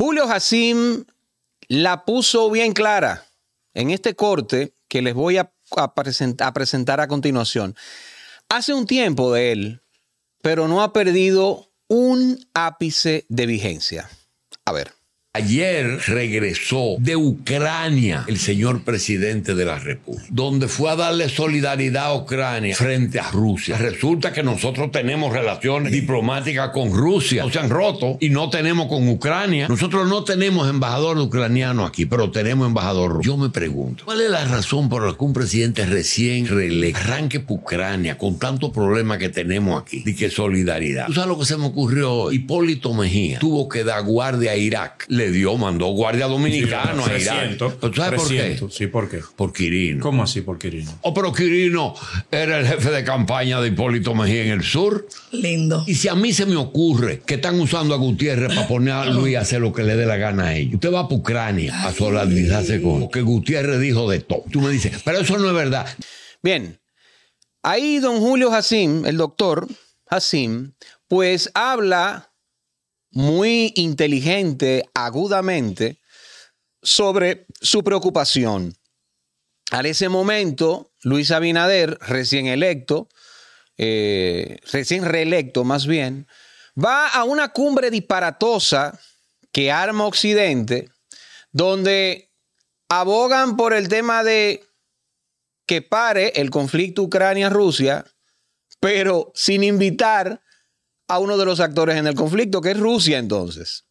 Julio Jacim la puso bien clara en este corte que les voy a presentar a continuación. Hace un tiempo de él, pero no ha perdido un ápice de vigencia. A ver. Ayer regresó de Ucrania el señor presidente de la República, donde fue a darle solidaridad a Ucrania frente a Rusia. Resulta que nosotros tenemos relaciones diplomáticas con Rusia, no se han roto, y no tenemos con Ucrania. Nosotros no tenemos embajador ucraniano aquí, pero tenemos embajador Yo me pregunto, ¿cuál es la razón por la que un presidente recién reelecto arranque por Ucrania con tanto problema que tenemos aquí? Y qué solidaridad. ¿Tú sabes lo que se me ocurrió? hoy? Hipólito Mejía tuvo que dar guardia a Irak le dio, mandó guardia dominicana. sí, ¿Sabes por qué? Sí, ¿por qué? Por Quirino. ¿Cómo así por Quirino? Oh, pero Quirino era el jefe de campaña de Hipólito Mejía en el sur. Lindo. Y si a mí se me ocurre que están usando a Gutiérrez para poner a Luis a hacer lo que le dé la gana a ellos. Usted va a Ucrania a solidarizarse con que Gutiérrez dijo de todo. Tú me dices, pero eso no es verdad. Bien. Ahí don Julio Jacim, el doctor Jacim, pues habla muy inteligente, agudamente, sobre su preocupación. Al ese momento, Luis Abinader, recién electo, eh, recién reelecto más bien, va a una cumbre disparatosa que arma Occidente, donde abogan por el tema de que pare el conflicto Ucrania-Rusia, pero sin invitar a uno de los actores en el conflicto, que es Rusia entonces.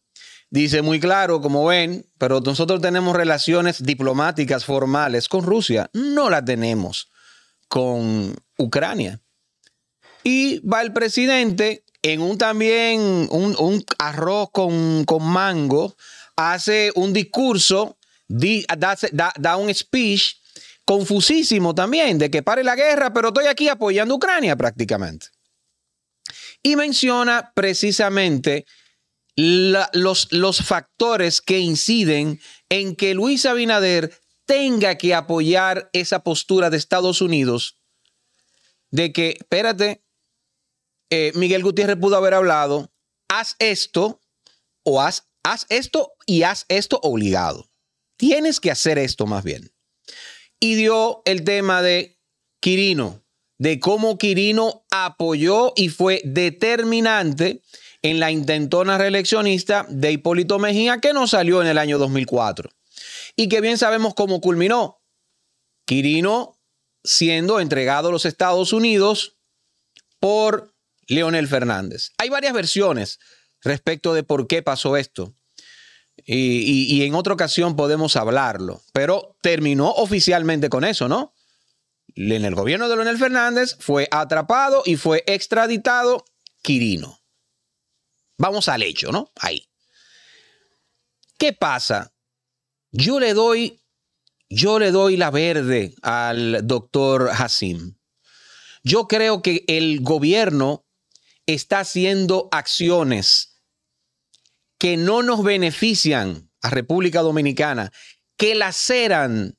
Dice muy claro, como ven, pero nosotros tenemos relaciones diplomáticas formales con Rusia. No la tenemos con Ucrania. Y va el presidente en un también, un, arroz con, mango, hace un discurso, da, da un speech confusísimo también, de que pare la guerra, pero estoy aquí apoyando a Ucrania prácticamente y menciona precisamente los, los factores que inciden en que Luis Abinader tenga que apoyar esa postura de Estados Unidos de que, espérate, eh, Miguel Gutiérrez pudo haber hablado, haz esto o haz esto y haz esto obligado. Tienes que hacer esto más bien. Y dio el tema de Quirino, de cómo Quirino apoyó y fue determinante en la intentona reeleccionista de Hipólito Mejía que no salió en el año 2004. Y que bien sabemos cómo culminó. Quirino siendo entregado a los Estados Unidos por Leonel Fernández. Hay varias versiones respecto de por qué pasó esto. Y, y en otra ocasión podemos hablarlo. Pero terminó oficialmente con eso, ¿no? en el gobierno de Leonel Fernández fue atrapado y fue extraditado Quirino. Vamos al hecho, ¿no? Ahí. ¿Qué pasa? Yo le doy, yo le doy la verde al doctor Hassim. Yo creo que el gobierno está haciendo acciones que no nos benefician a República Dominicana, que ceran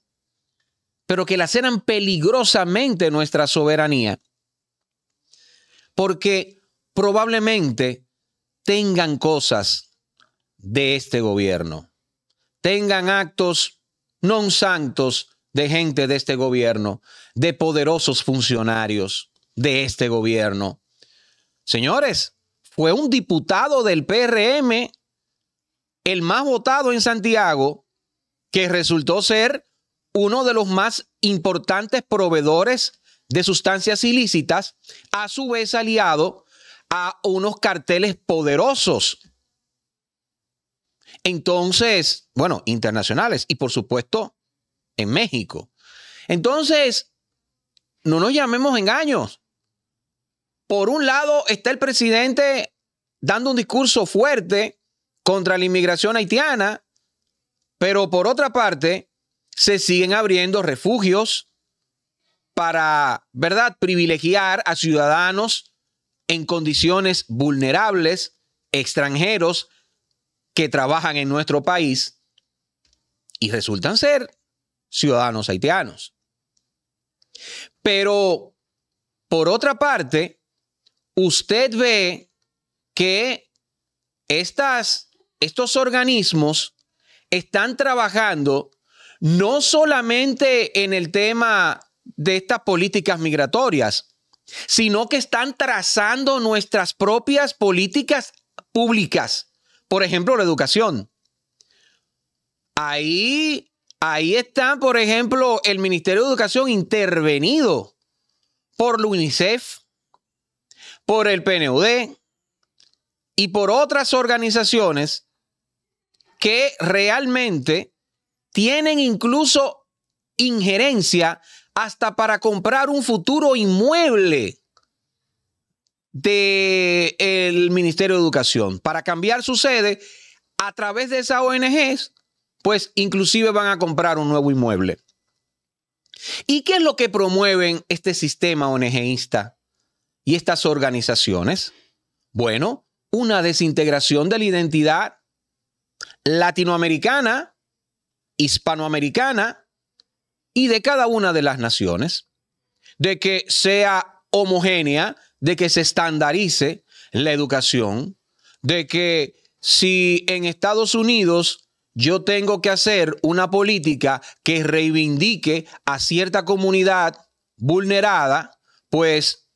pero que laceran peligrosamente nuestra soberanía. Porque probablemente tengan cosas de este gobierno, tengan actos non santos de gente de este gobierno, de poderosos funcionarios de este gobierno. Señores, fue un diputado del PRM, el más votado en Santiago, que resultó ser uno de los más importantes proveedores de sustancias ilícitas, a su vez aliado a unos carteles poderosos. Entonces, bueno, internacionales y por supuesto en México. Entonces, no nos llamemos engaños. Por un lado está el presidente dando un discurso fuerte contra la inmigración haitiana, pero por otra parte, se siguen abriendo refugios para, ¿verdad?, privilegiar a ciudadanos en condiciones vulnerables, extranjeros, que trabajan en nuestro país y resultan ser ciudadanos haitianos. Pero, por otra parte, usted ve que estas, estos organismos están trabajando no solamente en el tema de estas políticas migratorias, sino que están trazando nuestras propias políticas públicas. Por ejemplo, la educación. Ahí, ahí está, por ejemplo, el Ministerio de Educación intervenido por la UNICEF, por el PNUD y por otras organizaciones que realmente tienen incluso injerencia hasta para comprar un futuro inmueble del el Ministerio de Educación, para cambiar su sede a través de esas ONGs, pues inclusive van a comprar un nuevo inmueble. ¿Y qué es lo que promueven este sistema ONGista y estas organizaciones? Bueno, una desintegración de la identidad latinoamericana, hispanoamericana y de cada una de las naciones, de que sea homogénea, de que se estandarice la educación, de que si en Estados Unidos yo tengo que hacer una política que reivindique a cierta comunidad vulnerada, pues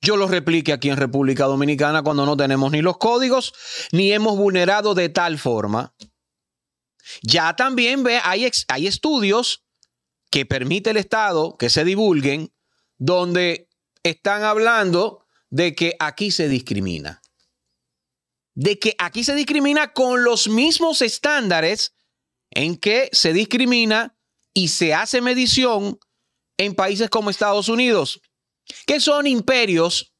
yo lo replique aquí en República Dominicana cuando no tenemos ni los códigos, ni hemos vulnerado de tal forma ya también ve, hay, hay estudios que permite el Estado que se divulguen donde están hablando de que aquí se discrimina. De que aquí se discrimina con los mismos estándares en que se discrimina y se hace medición en países como Estados Unidos, que son imperios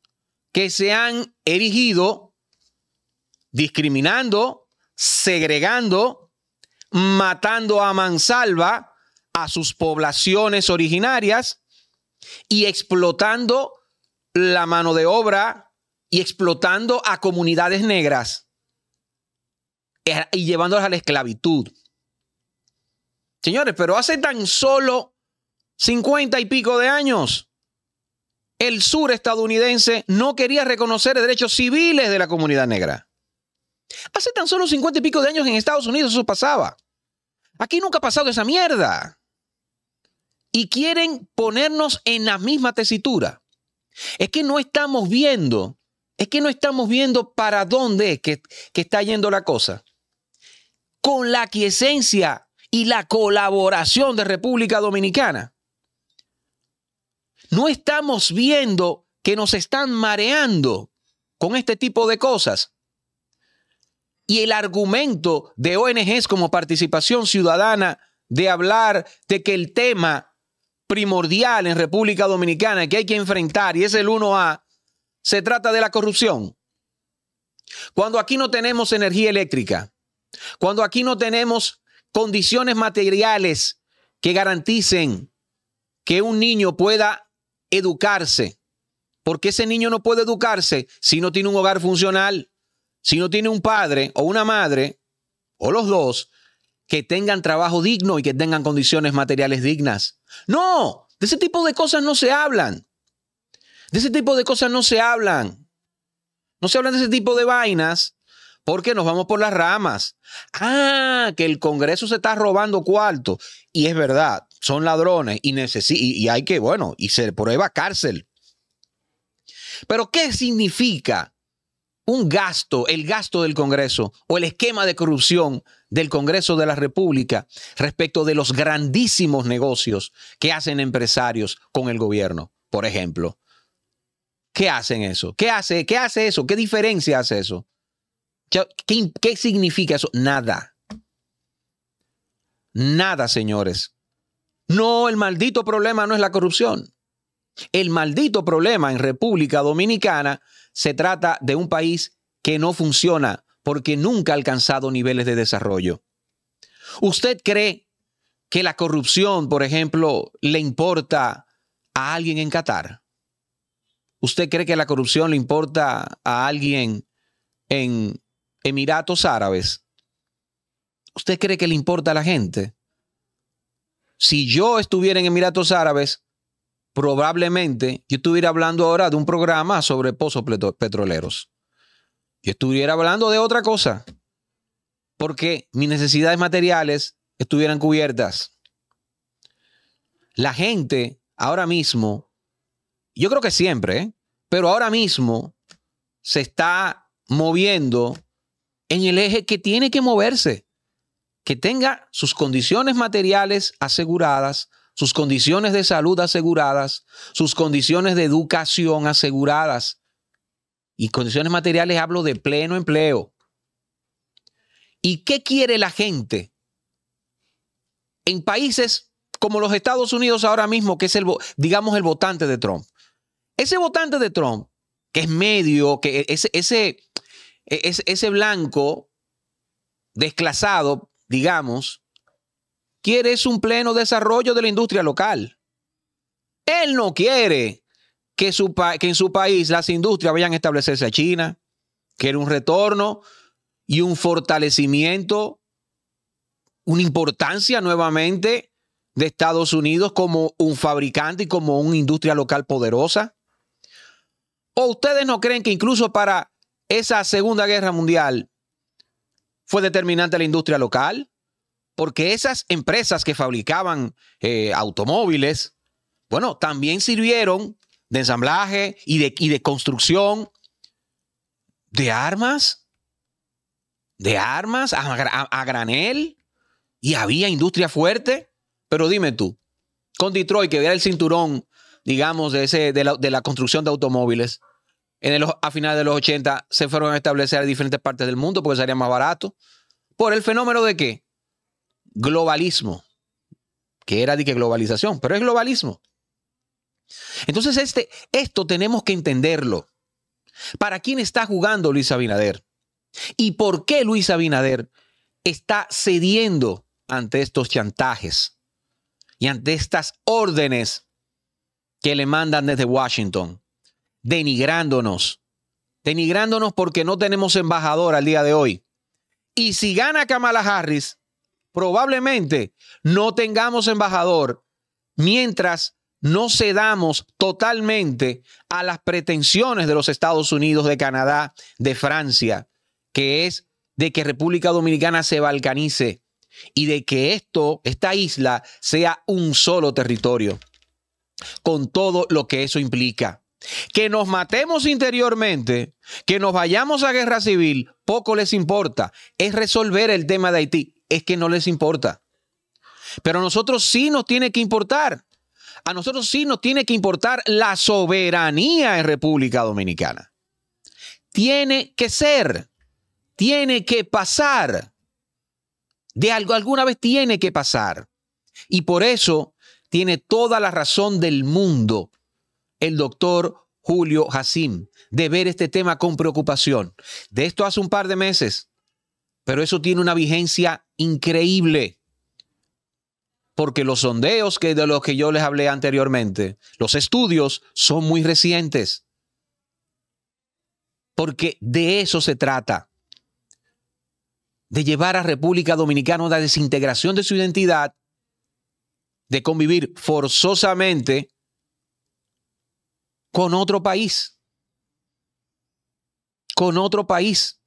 que se han erigido discriminando, segregando matando a mansalva a sus poblaciones originarias y explotando la mano de obra y explotando a comunidades negras y llevándolas a la esclavitud. Señores, pero hace tan solo 50 y pico de años, el sur estadounidense no quería reconocer derechos civiles de la comunidad negra. Hace tan solo 50 y pico de años en Estados Unidos eso pasaba. Aquí nunca ha pasado esa mierda. Y quieren ponernos en la misma tesitura. Es que no estamos viendo, es que no estamos viendo para dónde que, está yendo la cosa. Con la quiesencia y la colaboración de República Dominicana. No estamos viendo que nos están mareando con este tipo de cosas y el argumento de ONGs como participación ciudadana de hablar de que el tema primordial en República Dominicana que hay que enfrentar, y es el 1A, se trata de la corrupción. Cuando aquí no tenemos energía eléctrica, cuando aquí no tenemos condiciones materiales que garanticen que un niño pueda educarse, porque ese niño no puede educarse si no tiene un hogar funcional si no tiene un padre o una madre, o los dos, que tengan trabajo digno y que tengan condiciones materiales dignas. No, de ese tipo de cosas no se hablan. De ese tipo de cosas no se hablan. No se hablan de ese tipo de vainas porque nos vamos por las ramas. Ah, que el Congreso se está robando cuarto. Y es verdad, son ladrones y, y hay que, bueno, y se prueba cárcel. Pero ¿qué significa un gasto, el gasto del Congreso o el esquema de corrupción del Congreso de la República respecto de los grandísimos negocios que hacen empresarios con el gobierno, por ejemplo. ¿Qué hacen eso? ¿Qué hace, qué hace eso? ¿Qué diferencia hace eso? ¿Qué, qué significa eso? Nada. Nada, señores. No, el maldito problema no es la corrupción. El maldito problema en República Dominicana se trata de un país que no funciona porque nunca ha alcanzado niveles de desarrollo. ¿Usted cree que la corrupción, por ejemplo, le importa a alguien en Qatar? ¿Usted cree que la corrupción le importa a alguien en Emiratos Árabes? ¿Usted cree que le importa a la gente? Si yo estuviera en Emiratos Árabes, probablemente yo estuviera hablando ahora de un programa sobre pozos petroleros. Yo estuviera hablando de otra cosa, porque mis necesidades materiales estuvieran cubiertas. La gente ahora mismo, yo creo que siempre, ¿eh? pero ahora mismo se está moviendo en el eje que tiene que moverse, que tenga sus condiciones materiales aseguradas sus condiciones de salud aseguradas, sus condiciones de educación aseguradas. Y condiciones materiales hablo de pleno empleo. ¿Y qué quiere la gente? En países como los Estados Unidos ahora mismo, que es el, digamos, el votante de Trump. Ese votante de Trump, que es medio, que ese, ese, ese blanco desclasado, digamos, quiere es un pleno desarrollo de la industria local. Él no quiere que, que en su país las industrias vayan a establecerse a China. Quiere un retorno y un fortalecimiento, una importancia nuevamente de Estados Unidos como un fabricante y como una industria local poderosa. ¿O ustedes no creen que incluso para esa Segunda Guerra Mundial fue determinante la industria local? porque esas empresas que fabricaban eh, automóviles, bueno, también sirvieron de ensamblaje y de, construcción de armas, de armas a, granel, y había industria fuerte. Pero dime tú, con Detroit, que era el cinturón, digamos, de, ese, de, la, construcción de automóviles, en a finales de los 80 se fueron a establecer en diferentes partes del mundo porque sería más barato. ¿Por el fenómeno de qué? globalismo, que era de que globalización, pero es globalismo. Entonces, este, esto tenemos que entenderlo. ¿Para quién está jugando Luis Abinader? ¿Y por qué Luis Abinader está cediendo ante estos chantajes y ante estas órdenes que le mandan desde Washington, denigrándonos? Denigrándonos porque no tenemos embajador al día de hoy. Y si gana Kamala Harris, probablemente no tengamos embajador mientras no cedamos totalmente a las pretensiones de los Estados Unidos, de Canadá, de Francia, que es de que República Dominicana se balcanice y de que esto, esta isla, sea un solo territorio, con todo lo que eso implica. Que nos matemos interiormente, que nos vayamos a guerra civil, poco les importa. Es resolver el tema de Haití es que no les importa. Pero a nosotros sí nos tiene que importar. A nosotros sí nos tiene que importar la soberanía en República Dominicana. Tiene que ser, tiene que pasar. De algo, alguna vez tiene que pasar. Y por eso tiene toda la razón del mundo el doctor Julio Jacim de ver este tema con preocupación. De esto hace un par de meses pero eso tiene una vigencia increíble. Porque los sondeos que de los que yo les hablé anteriormente, los estudios son muy recientes. Porque de eso se trata. De llevar a República Dominicana la desintegración de su identidad, de convivir forzosamente con otro país. Con otro país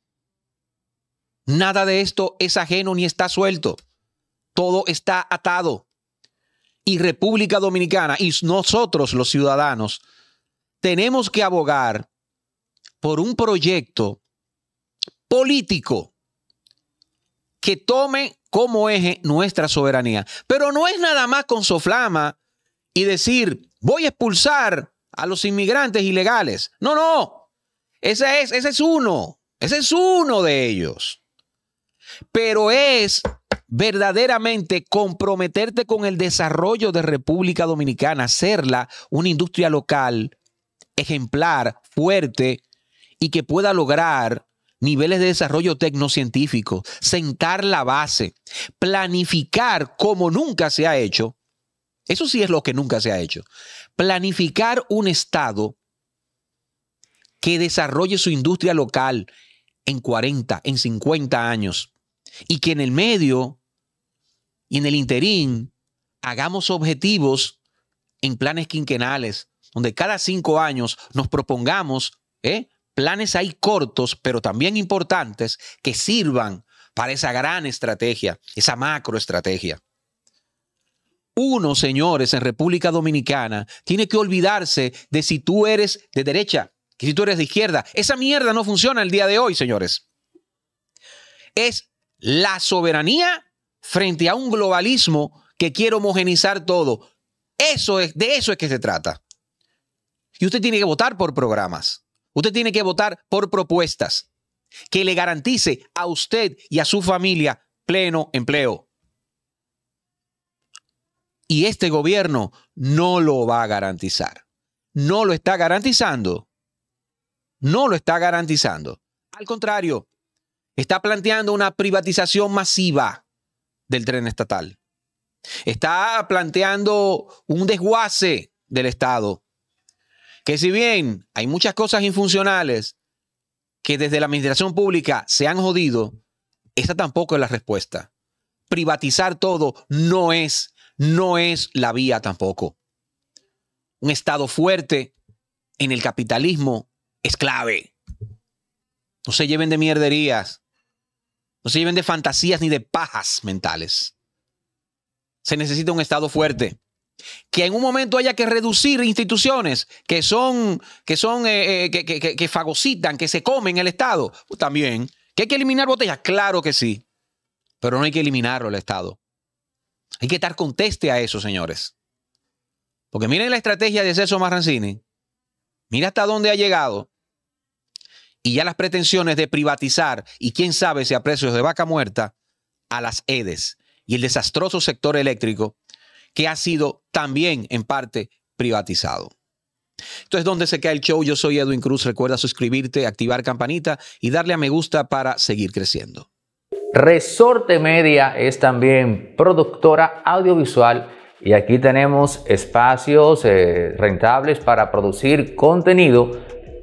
Nada de esto es ajeno ni está suelto. Todo está atado. Y República Dominicana y nosotros los ciudadanos tenemos que abogar por un proyecto político que tome como eje nuestra soberanía. Pero no es nada más con soflama y decir, voy a expulsar a los inmigrantes ilegales. No, no. Ese es, ese es uno. Ese es uno de ellos pero es verdaderamente comprometerte con el desarrollo de República Dominicana, hacerla una industria local ejemplar, fuerte y que pueda lograr niveles de desarrollo tecnocientífico, sentar la base, planificar como nunca se ha hecho. Eso sí es lo que nunca se ha hecho. Planificar un Estado que desarrolle su industria local en 40, en 50 años. Y que en el medio y en el interín hagamos objetivos en planes quinquenales, donde cada cinco años nos propongamos ¿eh? planes ahí cortos, pero también importantes, que sirvan para esa gran estrategia, esa macroestrategia. Uno, señores, en República Dominicana tiene que olvidarse de si tú eres de derecha, que si tú eres de izquierda. Esa mierda no funciona el día de hoy, señores. Es la soberanía frente a un globalismo que quiere homogenizar todo. Eso es, de eso es que se trata. Y usted tiene que votar por programas. Usted tiene que votar por propuestas que le garantice a usted y a su familia pleno empleo. Y este gobierno no lo va a garantizar. No lo está garantizando. No lo está garantizando. Al contrario, está planteando una privatización masiva del tren estatal. Está planteando un desguace del Estado. Que si bien hay muchas cosas infuncionales que desde la administración pública se han jodido, esa tampoco es la respuesta. Privatizar todo no es, no es la vía tampoco. Un Estado fuerte en el capitalismo es clave. No se lleven de mierderías. No se lleven de fantasías ni de pajas mentales. Se necesita un Estado fuerte. Que en un momento haya que reducir instituciones que son, que son, eh, eh, que, fagocitan, que se comen el Estado. Pues también. Que hay que eliminar botellas. Claro que sí. Pero no hay que eliminarlo el Estado. Hay que estar conteste a eso, señores. Porque miren la estrategia de Celso Marrancini. Mira hasta dónde ha llegado y ya las pretensiones de privatizar, y quién sabe si a precios de vaca muerta, a las EDES y el desastroso sector eléctrico que ha sido también en parte privatizado. Entonces, donde se cae el show? Yo soy Edwin Cruz. Recuerda suscribirte, activar campanita y darle a me gusta para seguir creciendo. Resorte Media es también productora audiovisual y aquí tenemos espacios eh, rentables para producir contenido